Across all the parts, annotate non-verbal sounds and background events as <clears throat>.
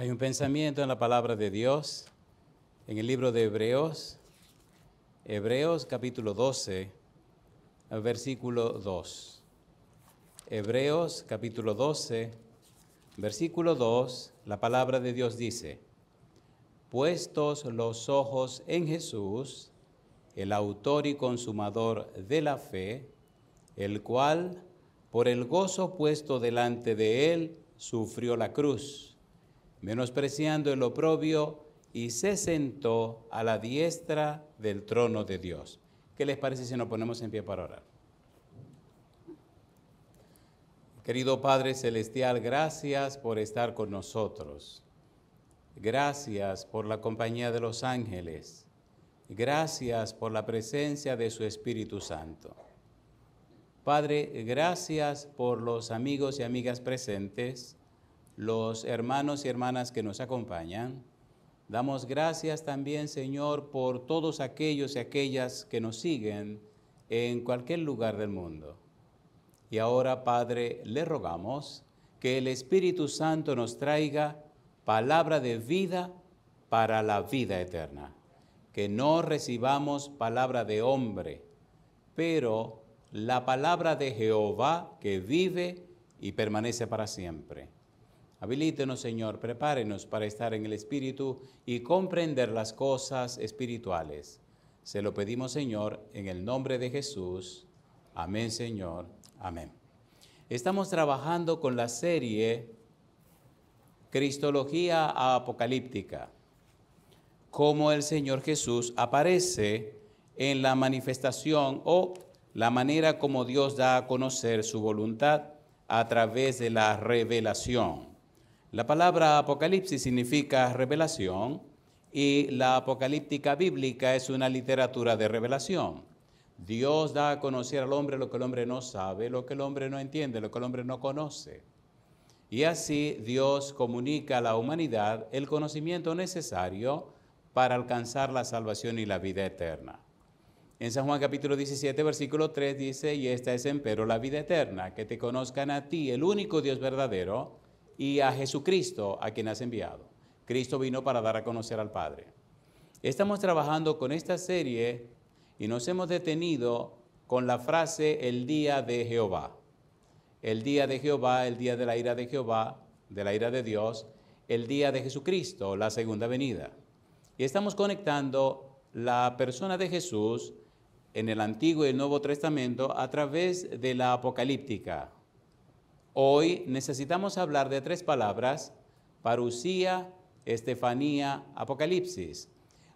Hay un pensamiento en la palabra de Dios, en el libro de Hebreos, Hebreos capítulo 12, versículo 2. Hebreos capítulo 12, versículo 2, la palabra de Dios dice, puestos los ojos en Jesús, el autor y consumador de la fe, el cual, por el gozo puesto delante de él, sufrió la cruz menospreciando el oprobio, y se sentó a la diestra del trono de Dios. ¿Qué les parece si nos ponemos en pie para orar? Querido Padre Celestial, gracias por estar con nosotros. Gracias por la compañía de los ángeles. Gracias por la presencia de su Espíritu Santo. Padre, gracias por los amigos y amigas presentes los hermanos y hermanas que nos acompañan. Damos gracias también, Señor, por todos aquellos y aquellas que nos siguen en cualquier lugar del mundo. Y ahora, Padre, le rogamos que el Espíritu Santo nos traiga palabra de vida para la vida eterna. Que no recibamos palabra de hombre, pero la palabra de Jehová que vive y permanece para siempre Habilítenos, Señor, prepárenos para estar en el Espíritu y comprender las cosas espirituales. Se lo pedimos, Señor, en el nombre de Jesús. Amén, Señor. Amén. Estamos trabajando con la serie Cristología Apocalíptica, cómo el Señor Jesús aparece en la manifestación o la manera como Dios da a conocer su voluntad a través de la revelación. La palabra apocalipsis significa revelación y la apocalíptica bíblica es una literatura de revelación. Dios da a conocer al hombre lo que el hombre no sabe, lo que el hombre no entiende, lo que el hombre no conoce. Y así Dios comunica a la humanidad el conocimiento necesario para alcanzar la salvación y la vida eterna. En San Juan capítulo 17, versículo 3 dice, y esta es empero la vida eterna, que te conozcan a ti, el único Dios verdadero, y a Jesucristo a quien has enviado. Cristo vino para dar a conocer al Padre. Estamos trabajando con esta serie y nos hemos detenido con la frase el día de Jehová. El día de Jehová, el día de la ira de Jehová, de la ira de Dios, el día de Jesucristo, la segunda venida. Y estamos conectando la persona de Jesús en el Antiguo y el Nuevo Testamento a través de la apocalíptica, Hoy necesitamos hablar de tres palabras, Parusía, estefanía, apocalipsis.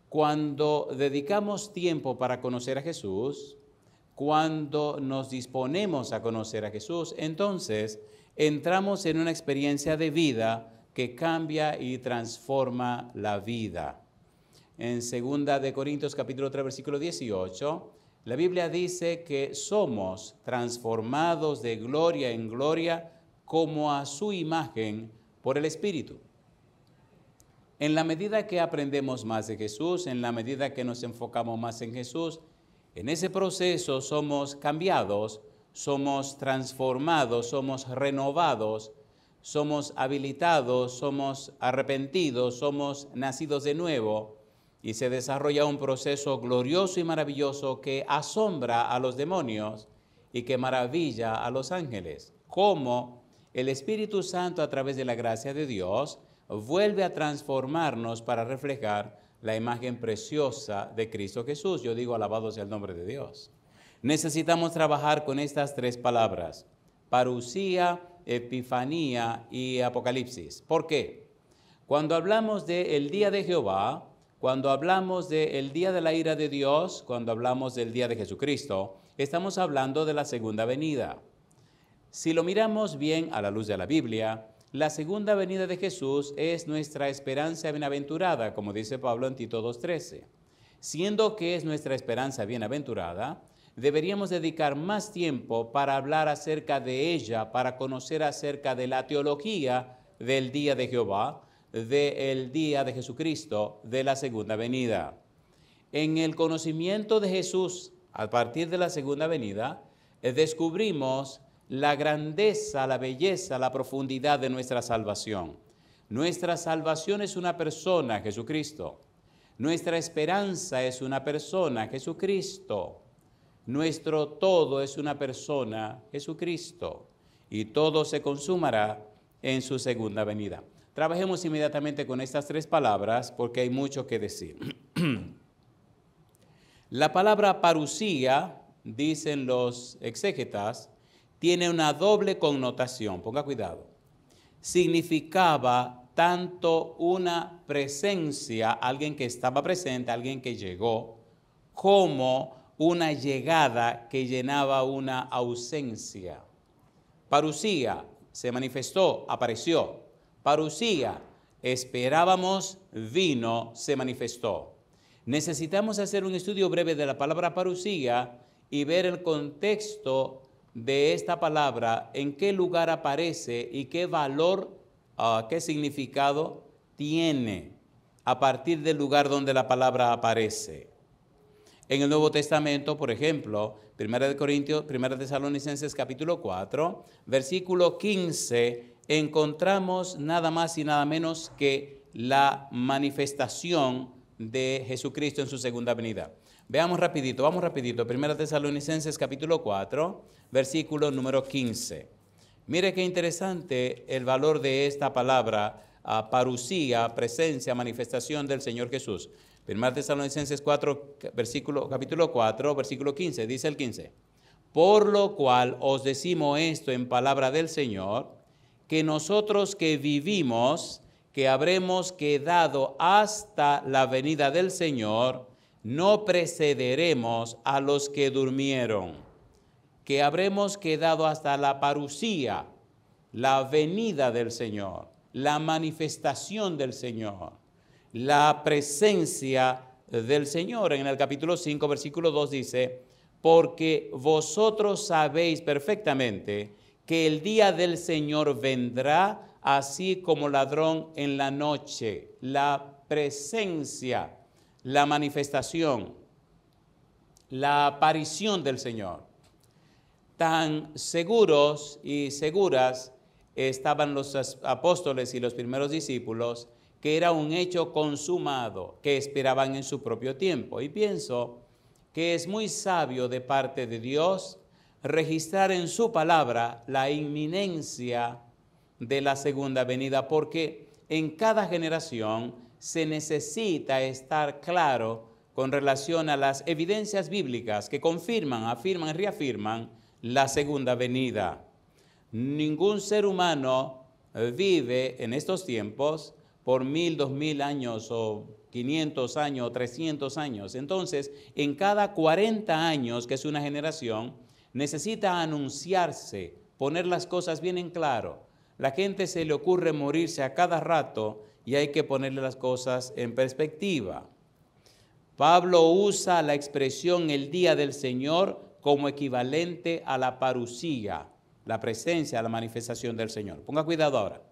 Cuando dedicamos tiempo para conocer a Jesús, cuando nos disponemos a conocer a Jesús, entonces entramos en una experiencia de vida que cambia y transforma la vida. En 2 de Corintios capítulo 3 versículo 18 la Biblia dice que somos transformados de gloria en gloria como a su imagen por el Espíritu. En la medida que aprendemos más de Jesús, en la medida que nos enfocamos más en Jesús, en ese proceso somos cambiados, somos transformados, somos renovados, somos habilitados, somos arrepentidos, somos nacidos de nuevo y se desarrolla un proceso glorioso y maravilloso que asombra a los demonios y que maravilla a los ángeles. Cómo el Espíritu Santo a través de la gracia de Dios vuelve a transformarnos para reflejar la imagen preciosa de Cristo Jesús. Yo digo, alabado sea el nombre de Dios. Necesitamos trabajar con estas tres palabras, parucía, epifanía y apocalipsis. ¿Por qué? Cuando hablamos del día de Jehová, cuando hablamos del día de la ira de Dios, cuando hablamos del día de Jesucristo, estamos hablando de la segunda venida. Si lo miramos bien a la luz de la Biblia, la segunda venida de Jesús es nuestra esperanza bienaventurada, como dice Pablo en Tito 2.13. Siendo que es nuestra esperanza bienaventurada, deberíamos dedicar más tiempo para hablar acerca de ella, para conocer acerca de la teología del día de Jehová, del día de Jesucristo, de la segunda venida. En el conocimiento de Jesús a partir de la segunda venida, descubrimos la grandeza, la belleza, la profundidad de nuestra salvación. Nuestra salvación es una persona, Jesucristo. Nuestra esperanza es una persona, Jesucristo. Nuestro todo es una persona, Jesucristo. Y todo se consumará en su segunda venida. Trabajemos inmediatamente con estas tres palabras porque hay mucho que decir. <clears throat> La palabra parucía, dicen los exégetas, tiene una doble connotación, ponga cuidado. Significaba tanto una presencia, alguien que estaba presente, alguien que llegó, como una llegada que llenaba una ausencia. Parucía se manifestó, apareció. Parusía esperábamos, vino, se manifestó. Necesitamos hacer un estudio breve de la palabra parusía y ver el contexto de esta palabra, en qué lugar aparece y qué valor, ah, qué significado tiene a partir del lugar donde la palabra aparece. En el Nuevo Testamento, por ejemplo, 1 de Corintios, 1 Tesalonicenses capítulo 4, versículo 15 encontramos nada más y nada menos que la manifestación de Jesucristo en su segunda venida. Veamos rapidito, vamos rapidito. 1 Tesalonicenses capítulo 4, versículo número 15. Mire qué interesante el valor de esta palabra, ah, parucía, presencia, manifestación del Señor Jesús. 1 Tesalonicenses 4, versículo, capítulo 4, versículo 15, dice el 15. Por lo cual os decimos esto en palabra del Señor, que nosotros que vivimos, que habremos quedado hasta la venida del Señor, no precederemos a los que durmieron, que habremos quedado hasta la parucía, la venida del Señor, la manifestación del Señor, la presencia del Señor. En el capítulo 5, versículo 2 dice, porque vosotros sabéis perfectamente que el día del Señor vendrá así como ladrón en la noche, la presencia, la manifestación, la aparición del Señor. Tan seguros y seguras estaban los apóstoles y los primeros discípulos que era un hecho consumado que esperaban en su propio tiempo. Y pienso que es muy sabio de parte de Dios registrar en su palabra la inminencia de la segunda venida, porque en cada generación se necesita estar claro con relación a las evidencias bíblicas que confirman, afirman y reafirman la segunda venida. Ningún ser humano vive en estos tiempos por mil, dos mil años o 500 años o 300 años. Entonces, en cada 40 años, que es una generación, necesita anunciarse, poner las cosas bien en claro. La gente se le ocurre morirse a cada rato y hay que ponerle las cosas en perspectiva. Pablo usa la expresión el día del Señor como equivalente a la parusía, la presencia, la manifestación del Señor. Ponga cuidado ahora.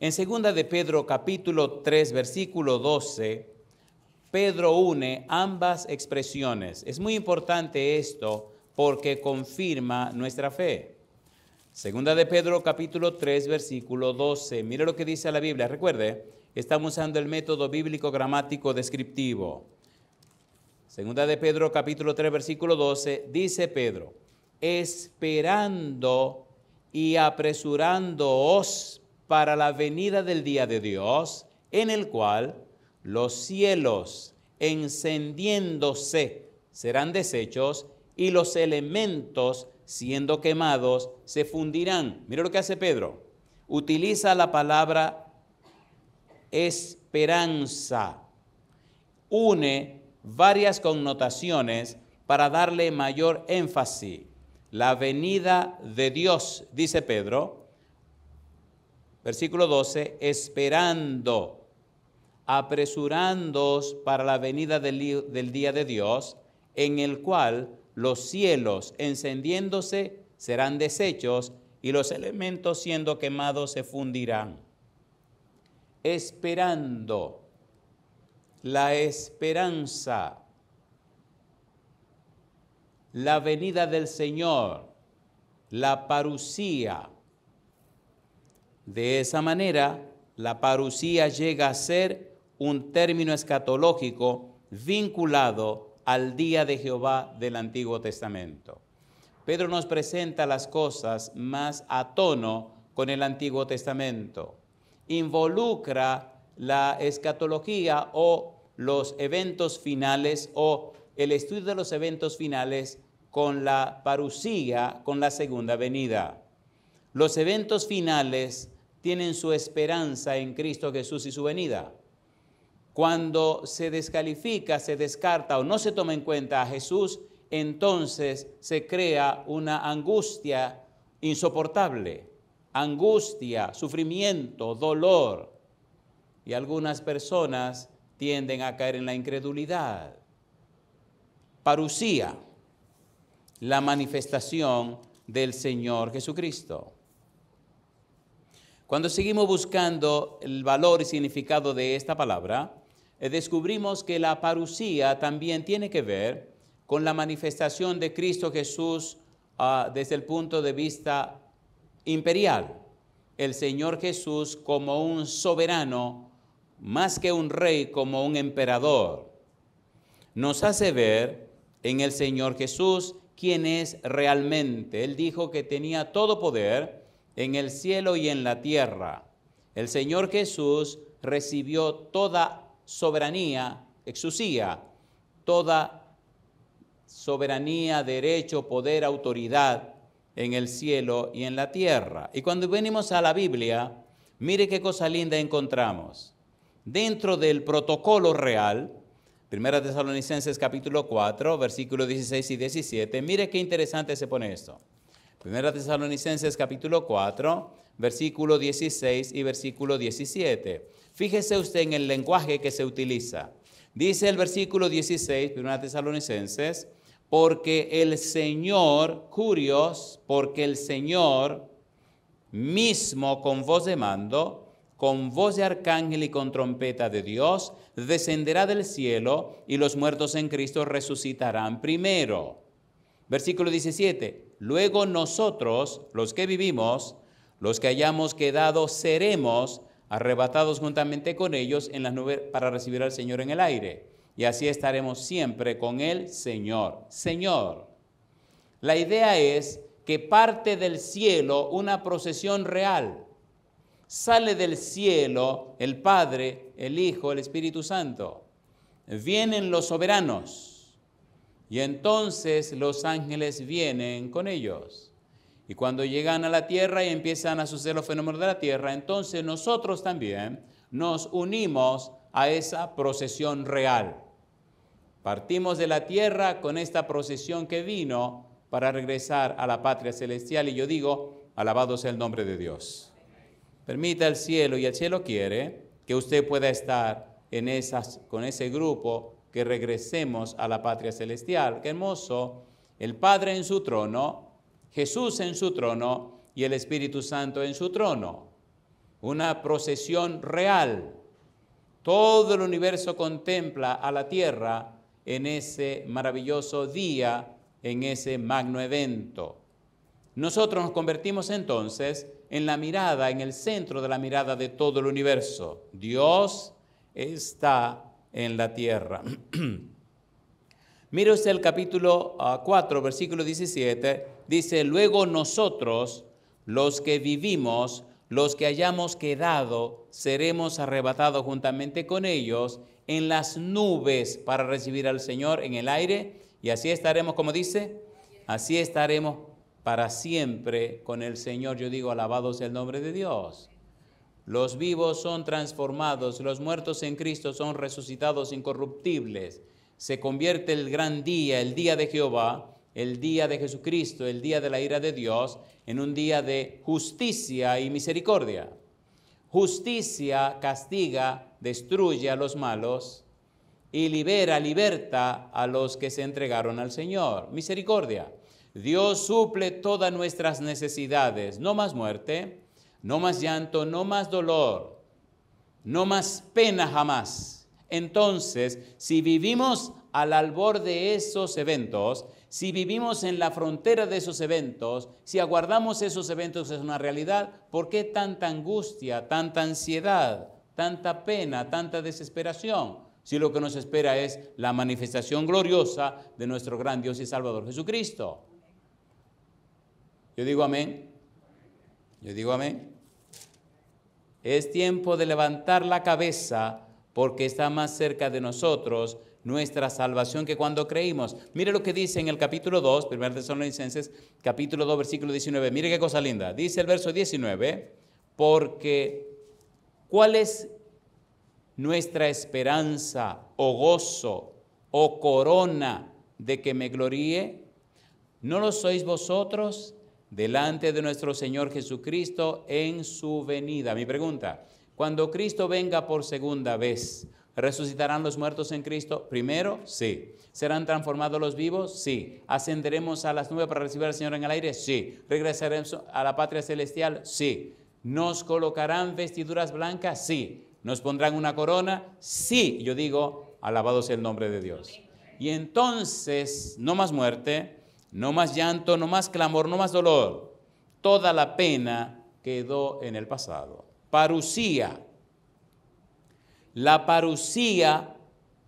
En segunda de Pedro capítulo 3 versículo 12 Pedro une ambas expresiones. Es muy importante esto porque confirma nuestra fe. Segunda de Pedro capítulo 3 versículo 12. Mire lo que dice la Biblia. Recuerde, estamos usando el método bíblico gramático descriptivo. Segunda de Pedro capítulo 3 versículo 12 dice Pedro, esperando y apresurándoos para la venida del día de Dios, en el cual los cielos encendiéndose serán deshechos y los elementos siendo quemados se fundirán. Mira lo que hace Pedro. Utiliza la palabra esperanza. Une varias connotaciones para darle mayor énfasis. La venida de Dios, dice Pedro, versículo 12, esperando apresurándoos para la venida del, día de Dios, en el cual los cielos encendiéndose serán deshechos y los elementos siendo quemados se fundirán. Esperando la esperanza, la venida del Señor, la parucía. De esa manera, la parucía llega a ser un término escatológico vinculado al día de Jehová del Antiguo Testamento. Pedro nos presenta las cosas más a tono con el Antiguo Testamento. Involucra la escatología o los eventos finales o el estudio de los eventos finales con la parucía, con la segunda venida. Los eventos finales tienen su esperanza en Cristo Jesús y su venida. Cuando se descalifica, se descarta o no se toma en cuenta a Jesús, entonces se crea una angustia insoportable, angustia, sufrimiento, dolor. Y algunas personas tienden a caer en la incredulidad. Parucía, la manifestación del Señor Jesucristo. Cuando seguimos buscando el valor y significado de esta palabra, eh, descubrimos que la parucía también tiene que ver con la manifestación de Cristo Jesús ah, desde el punto de vista imperial. El Señor Jesús como un soberano, más que un rey, como un emperador, nos hace ver en el Señor Jesús quién es realmente. Él dijo que tenía todo poder en el cielo y en la tierra. El Señor Jesús recibió toda soberanía, exusía, toda soberanía, derecho, poder, autoridad en el cielo y en la tierra. Y cuando venimos a la Biblia, mire qué cosa linda encontramos. Dentro del protocolo real, Primera Tesalonicenses capítulo 4, versículos 16 y 17, mire qué interesante se pone esto. Primera Tesalonicenses capítulo 4, versículo 16 y versículo 17. Fíjese usted en el lenguaje que se utiliza. Dice el versículo 16, 1 Tesalonicenses, porque el Señor, curios, porque el Señor mismo con voz de mando, con voz de arcángel y con trompeta de Dios, descenderá del cielo y los muertos en Cristo resucitarán primero. Versículo 17. Luego nosotros, los que vivimos, los que hayamos quedado, seremos arrebatados juntamente con ellos en las nubes para recibir al Señor en el aire. Y así estaremos siempre con el Señor. Señor. La idea es que parte del cielo una procesión real. Sale del cielo el Padre, el Hijo, el Espíritu Santo. Vienen los soberanos. Y entonces los ángeles vienen con ellos. Y cuando llegan a la tierra y empiezan a suceder los fenómenos de la tierra, entonces nosotros también nos unimos a esa procesión real. Partimos de la tierra con esta procesión que vino para regresar a la patria celestial y yo digo, alabado sea el nombre de Dios. Permita el cielo y el cielo quiere que usted pueda estar en esas, con ese grupo que regresemos a la patria celestial. Qué hermoso. El Padre en su trono Jesús en su trono y el Espíritu Santo en su trono. Una procesión real. Todo el universo contempla a la tierra en ese maravilloso día, en ese magno evento. Nosotros nos convertimos entonces en la mirada, en el centro de la mirada de todo el universo. Dios está en la tierra. <clears throat> Mire usted el capítulo 4, ah, versículo 17 dice, luego nosotros, los que vivimos, los que hayamos quedado, seremos arrebatados juntamente con ellos en las nubes para recibir al Señor en el aire, y así estaremos, como dice, así estaremos para siempre con el Señor. Yo digo, alabado sea el nombre de Dios. Los vivos son transformados, los muertos en Cristo son resucitados incorruptibles. Se convierte el gran día, el día de Jehová, el día de Jesucristo, el día de la ira de Dios, en un día de justicia y misericordia. Justicia castiga, destruye a los malos y libera, liberta a los que se entregaron al Señor. Misericordia. Dios suple todas nuestras necesidades. No más muerte, no más llanto, no más dolor, no más pena jamás. Entonces, si vivimos al albor de esos eventos, si vivimos en la frontera de esos eventos, si aguardamos esos eventos es una realidad, ¿por qué tanta angustia, tanta ansiedad, tanta pena, tanta desesperación? Si lo que nos espera es la manifestación gloriosa de nuestro gran Dios y Salvador Jesucristo. Yo digo amén. Yo digo amén. Es tiempo de levantar la cabeza porque está más cerca de nosotros nuestra salvación que cuando creímos. Mire lo que dice en el capítulo 2, 1 Tesalonicenses, capítulo 2, versículo 19. Mire qué cosa linda. Dice el verso 19, porque ¿cuál es nuestra esperanza o gozo o corona de que me gloríe? ¿No lo sois vosotros delante de nuestro Señor Jesucristo en su venida? Mi pregunta, cuando Cristo venga por segunda vez, ¿Resucitarán los muertos en Cristo? Primero, sí. ¿Serán transformados los vivos? Sí. ¿Ascenderemos a las nubes para recibir al Señor en el aire? Sí. ¿Regresaremos a la patria celestial? Sí. ¿Nos colocarán vestiduras blancas? Sí. ¿Nos pondrán una corona? Sí. Yo digo, alabado sea el nombre de Dios. Y entonces, no más muerte, no más llanto, no más clamor, no más dolor. Toda la pena quedó en el pasado. Parucía la parucía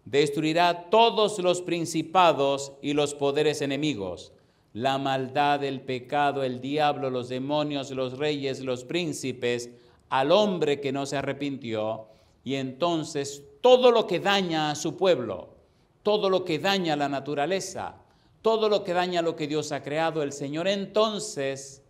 destruirá todos los principados y los poderes enemigos, la maldad, el pecado, el diablo, los demonios, los reyes, los príncipes, al hombre que no se arrepintió, y entonces todo lo que daña a su pueblo, todo lo que daña a la naturaleza, todo lo que daña a lo que Dios ha creado, el Señor entonces,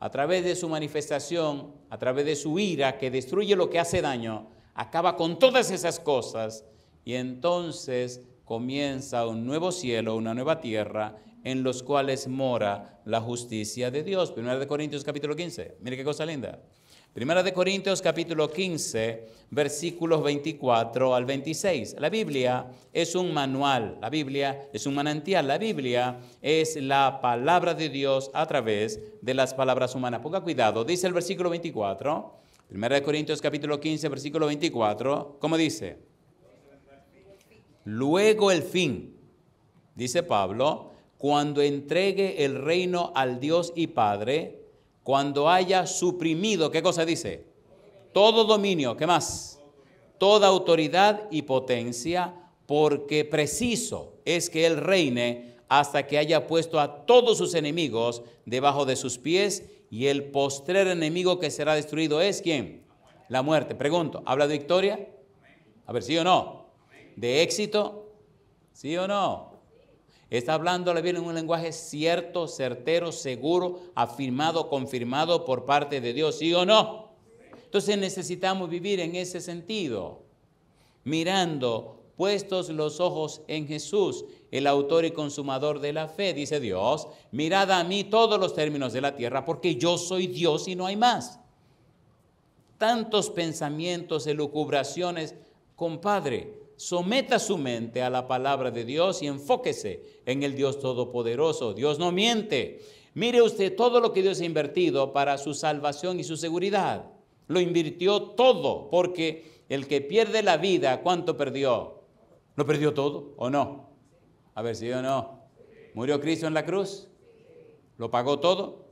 a través de su manifestación, a través de su ira que destruye lo que hace daño, acaba con todas esas cosas y entonces comienza un nuevo cielo, una nueva tierra en los cuales mora la justicia de Dios. Primera de Corintios capítulo 15. Mire qué cosa linda. Primera de Corintios capítulo 15, versículos 24 al 26. La Biblia es un manual, la Biblia es un manantial, la Biblia es la palabra de Dios a través de las palabras humanas. Ponga cuidado, dice el versículo 24. 1 Corintios capítulo 15, versículo 24, ¿cómo dice? Luego el fin, dice Pablo, cuando entregue el reino al Dios y Padre, cuando haya suprimido, ¿qué cosa dice? Todo dominio, ¿qué más? Toda autoridad y potencia, porque preciso es que Él reine hasta que haya puesto a todos sus enemigos debajo de sus pies y el postrer enemigo que será destruido es quién? La muerte. Pregunto, ¿habla de victoria? A ver, ¿sí o no? ¿De éxito? ¿Sí o no? Está hablando la Biblia en un lenguaje cierto, certero, seguro, afirmado, confirmado por parte de Dios, ¿sí o no? Entonces necesitamos vivir en ese sentido, mirando puestos los ojos en Jesús, el autor y consumador de la fe, dice Dios, mirad a mí todos los términos de la tierra, porque yo soy Dios y no hay más. Tantos pensamientos, elucubraciones, compadre, someta su mente a la palabra de Dios y enfóquese en el Dios Todopoderoso. Dios no miente. Mire usted todo lo que Dios ha invertido para su salvación y su seguridad. Lo invirtió todo, porque el que pierde la vida, ¿cuánto perdió? ¿Lo perdió todo o no? A ver, si o no. ¿Murió Cristo en la cruz? ¿Lo pagó todo?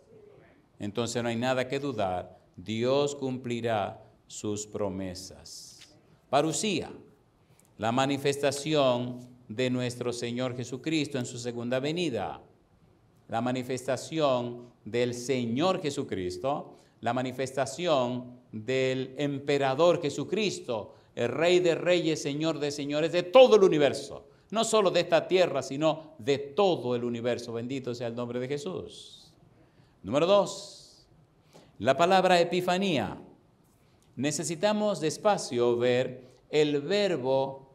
Entonces no hay nada que dudar. Dios cumplirá sus promesas. Parucía, la manifestación de nuestro Señor Jesucristo en su segunda venida. La manifestación del Señor Jesucristo, la manifestación del emperador Jesucristo, el Rey de Reyes, Señor de Señores, de todo el universo, no solo de esta tierra, sino de todo el universo. Bendito sea el nombre de Jesús. Número dos, la palabra epifanía. Necesitamos despacio ver el verbo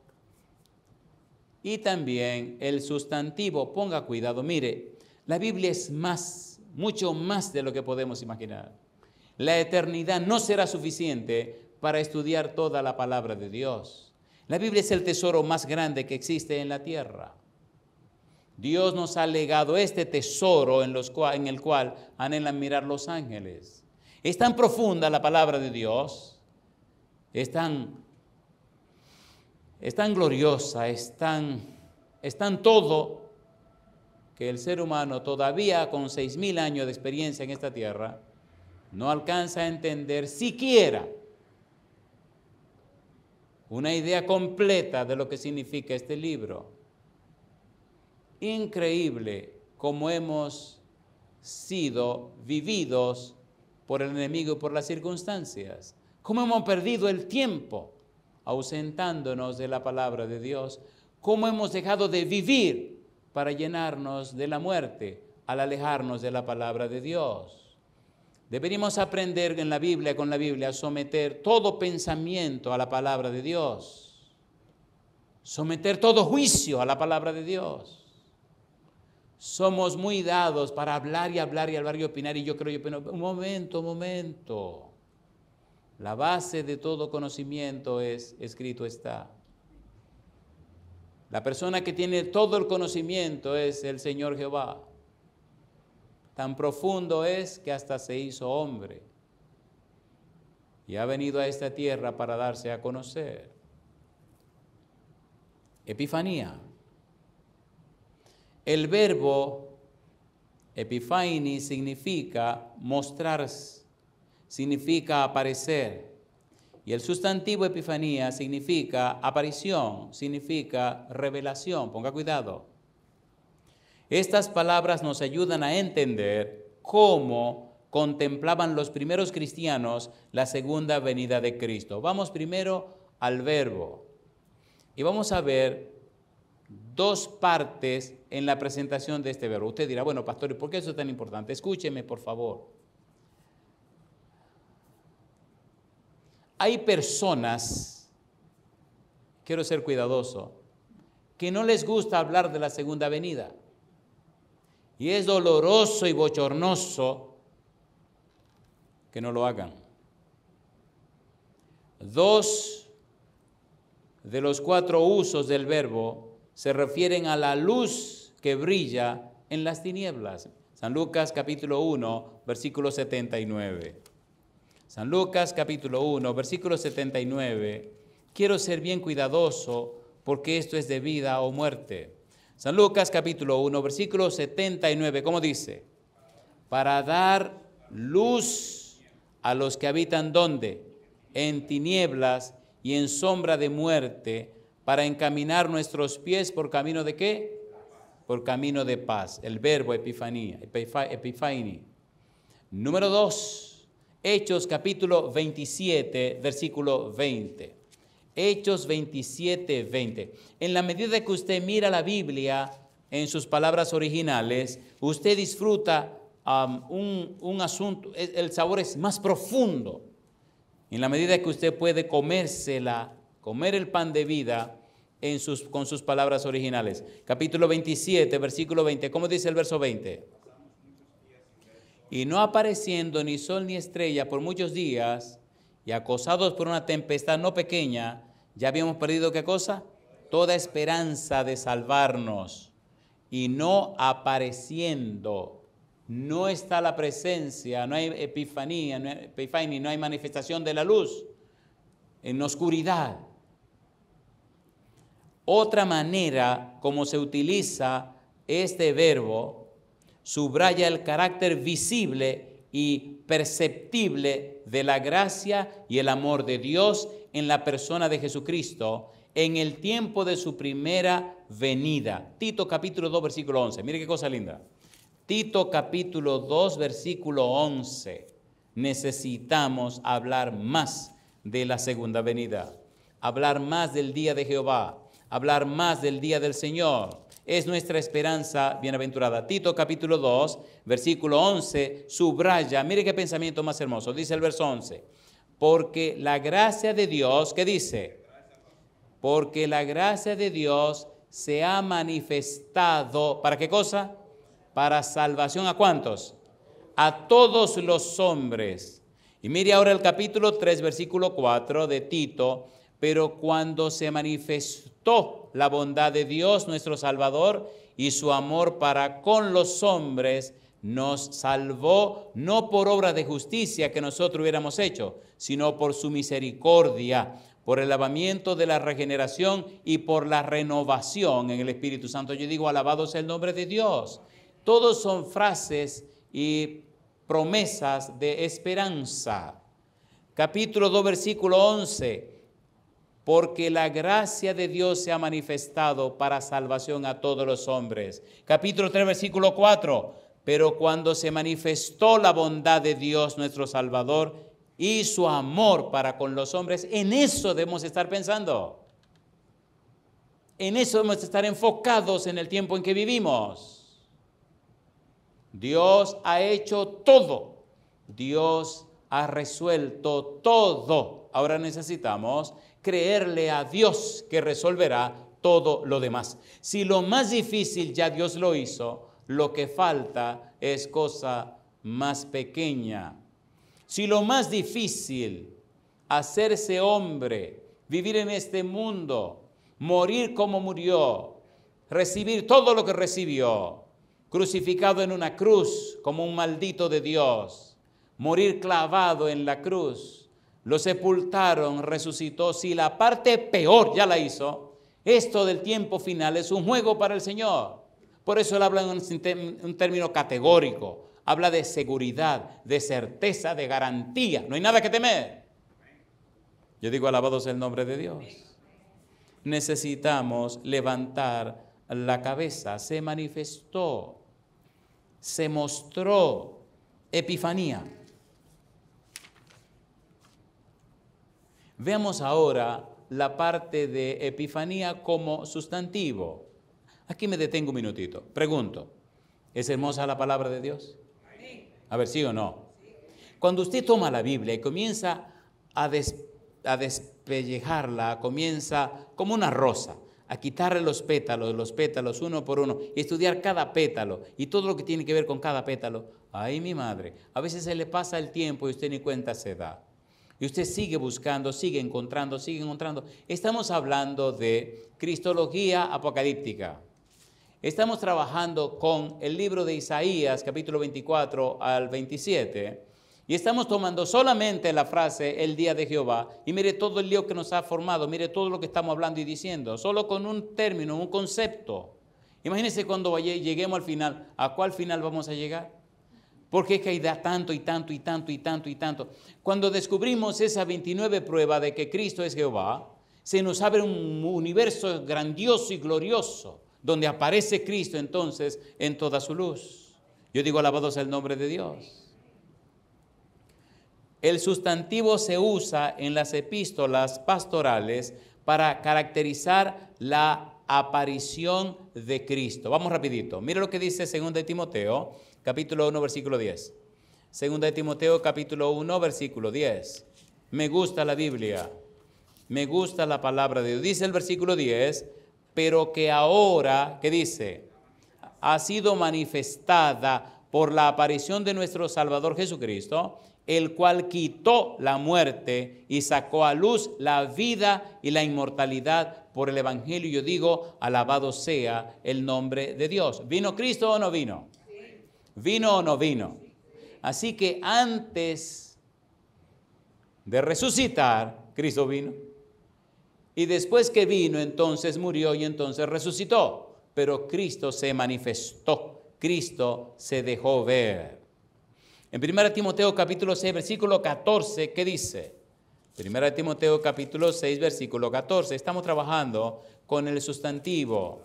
y también el sustantivo. Ponga cuidado, mire, la Biblia es más, mucho más de lo que podemos imaginar. La eternidad no será suficiente para estudiar toda la palabra de Dios. La Biblia es el tesoro más grande que existe en la tierra. Dios nos ha legado este tesoro en, en el cual anhelan mirar los ángeles. Es tan profunda la palabra de Dios, es tan, es tan gloriosa, es tan, es tan todo que el ser humano todavía con seis mil años de experiencia en esta tierra no alcanza a entender siquiera una idea completa de lo que significa este libro. Increíble cómo hemos sido vividos por el enemigo y por las circunstancias. Cómo hemos perdido el tiempo ausentándonos de la palabra de Dios. Cómo hemos dejado de vivir para llenarnos de la muerte al alejarnos de la palabra de Dios. Deberíamos aprender en la Biblia, con la Biblia, a someter todo pensamiento a la palabra de Dios. Someter todo juicio a la palabra de Dios. Somos muy dados para hablar y hablar y hablar y opinar. Y yo creo, yo opino, un momento, un momento. La base de todo conocimiento es escrito está. La persona que tiene todo el conocimiento es el Señor Jehová tan profundo es que hasta se hizo hombre y ha venido a esta tierra para darse a conocer. Epifanía. El verbo epifaini significa mostrarse, significa aparecer. Y el sustantivo epifanía significa aparición, significa revelación. Ponga cuidado. Estas palabras nos ayudan a entender cómo contemplaban los primeros cristianos la segunda venida de Cristo. Vamos primero al verbo y vamos a ver dos partes en la presentación de este verbo. Usted dirá, bueno, pastor, ¿y por qué eso es tan importante? Escúcheme, por favor. Hay personas, quiero ser cuidadoso, que no les gusta hablar de la segunda venida y es doloroso y bochornoso que no lo hagan. Dos de los cuatro usos del verbo se refieren a la luz que brilla en las tinieblas. San Lucas capítulo 1, versículo 79. San Lucas capítulo 1, versículo 79. Quiero ser bien cuidadoso porque esto es de vida o muerte. San Lucas capítulo 1, versículo 79, ¿cómo dice? Para dar luz a los que habitan donde? En tinieblas y en sombra de muerte, para encaminar nuestros pies por camino de qué? Por camino de paz. El verbo epifanía, Número 2, Hechos capítulo 27, versículo 20. Hechos 27, 20. En la medida que usted mira la Biblia en sus palabras originales, usted disfruta un, asunto, e, el sabor es más profundo. En la medida que usted puede comérsela, comer el pan de vida en sus, con sus palabras originales. Capítulo 27, versículo 20. ¿Cómo dice el verso 20? Y no apareciendo ni sol ni estrella por muchos días, y acosados por una tempestad no pequeña, ya habíamos perdido qué cosa? Toda esperanza de salvarnos y no apareciendo. No está la presencia, no hay epifanía, no hay, no hay manifestación de la luz en oscuridad. Otra manera como se utiliza este verbo subraya el carácter visible y perceptible de la gracia y el amor de Dios en la persona de Jesucristo en el tiempo de su primera venida. Tito capítulo 2, versículo 11. Mire qué cosa linda. Tito capítulo 2, versículo 11. Necesitamos hablar más de la segunda venida, hablar más del día de Jehová, hablar más del día del Señor. Es nuestra esperanza bienaventurada. Tito capítulo 2, versículo 11, subraya, mire qué pensamiento más hermoso, dice el verso 11 porque la gracia de Dios, ¿qué dice? Porque la gracia de Dios se ha manifestado, ¿para qué cosa? Para salvación a cuántos? A todos los hombres. Y mire ahora el capítulo 3, versículo 4 de Tito, pero cuando se manifestó la bondad de Dios nuestro Salvador y su amor para con los hombres, nos salvó no por obra de justicia que nosotros hubiéramos hecho, sino por su misericordia, por el lavamiento de la regeneración y por la renovación en el Espíritu Santo. Yo digo, alabado sea el nombre de Dios. Todos son frases y promesas de esperanza. Capítulo 2, versículo 11. Porque la gracia de Dios se ha manifestado para salvación a todos los hombres. Capítulo 3, versículo 4 pero cuando se manifestó la bondad de Dios nuestro Salvador y su amor para con los hombres, en eso debemos estar pensando. En eso debemos estar enfocados en el tiempo en que vivimos. Dios ha hecho todo. Dios ha resuelto todo. Ahora necesitamos creerle a Dios que resolverá todo lo demás. Si lo más difícil ya Dios lo hizo, lo que falta es cosa más pequeña. Si lo más difícil, hacerse hombre, vivir en este mundo, morir como murió, recibir todo lo que recibió, crucificado en una cruz como un maldito de Dios, morir clavado en la cruz, lo sepultaron, resucitó, si la parte peor ya la hizo, esto del tiempo final es un juego para el Señor. Por eso él habla en un, término categórico. Habla de seguridad, de certeza, de garantía. No hay nada que temer. Yo digo, alabado el nombre de Dios. Necesitamos levantar la cabeza. Se manifestó, se mostró Epifanía. Veamos ahora la parte de Epifanía como sustantivo. Aquí me detengo un minutito. Pregunto, ¿es hermosa la palabra de Dios? A ver, sí o no. Cuando usted toma la Biblia y comienza a, despellejarla, comienza como una rosa, a quitarle los pétalos, los pétalos uno por uno, y estudiar cada pétalo y todo lo que tiene que ver con cada pétalo. Ay, mi madre, a veces se le pasa el tiempo y usted ni cuenta se da. Y usted sigue buscando, sigue encontrando, sigue encontrando. Estamos hablando de cristología apocalíptica. Estamos trabajando con el libro de Isaías, capítulo 24 al 27, y estamos tomando solamente la frase el día de Jehová, y mire todo el lío que nos ha formado, mire todo lo que estamos hablando y diciendo, solo con un término, un concepto. Imagínense cuando lleguemos al final, ¿a cuál final vamos a llegar? Porque es que hay tanto y tanto y tanto y tanto y tanto. Cuando descubrimos esa 29 prueba de que Cristo es Jehová, se nos abre un universo grandioso y glorioso donde aparece Cristo entonces en toda su luz. Yo digo alabado sea el nombre de Dios. El sustantivo se usa en las epístolas pastorales para caracterizar la aparición de Cristo. Vamos rapidito. Mira lo que dice 2 de Timoteo, capítulo 1, versículo 10. 2 de Timoteo, capítulo 1, versículo 10. Me gusta la Biblia. Me gusta la palabra de Dios. Dice el versículo 10, pero que ahora, ¿qué dice? Ha sido manifestada por la aparición de nuestro Salvador Jesucristo, el cual quitó la muerte y sacó a luz la vida y la inmortalidad por el Evangelio. Yo digo, alabado sea el nombre de Dios. ¿Vino Cristo o no vino? ¿Vino o no vino? Así que antes de resucitar, Cristo vino. Y después que vino, entonces murió y entonces resucitó. Pero Cristo se manifestó, Cristo se dejó ver. En 1 Timoteo capítulo 6, versículo 14, ¿qué dice? 1 Timoteo capítulo 6, versículo 14. Estamos trabajando con el sustantivo.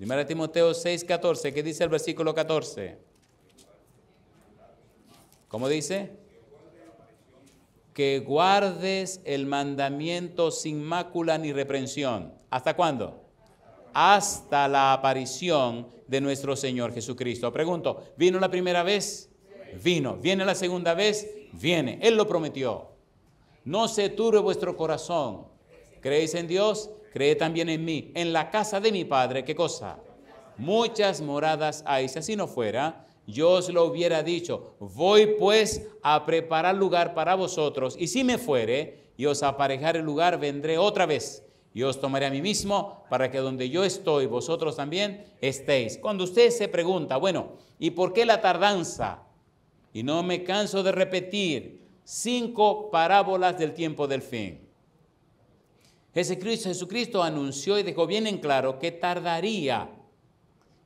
1 Timoteo 6, 14, ¿qué dice el versículo 14? ¿Cómo dice? que guardes el mandamiento sin mácula ni reprensión. ¿Hasta cuándo? Hasta la aparición de nuestro Señor Jesucristo. Pregunto, ¿vino la primera vez? Vino. ¿Viene la segunda vez? Viene. Él lo prometió. No se turbe vuestro corazón. ¿Creéis en Dios? Cree también en mí. En la casa de mi Padre, ¿qué cosa? Muchas moradas hay. Si así no fuera, yo os lo hubiera dicho, voy pues a preparar lugar para vosotros, y si me fuere y os el lugar, vendré otra vez y os tomaré a mí mismo para que donde yo estoy, vosotros también estéis. Cuando usted se pregunta, bueno, ¿y por qué la tardanza? Y no me canso de repetir cinco parábolas del tiempo del fin. Jesucristo, Jesucristo anunció y dejó bien en claro que tardaría,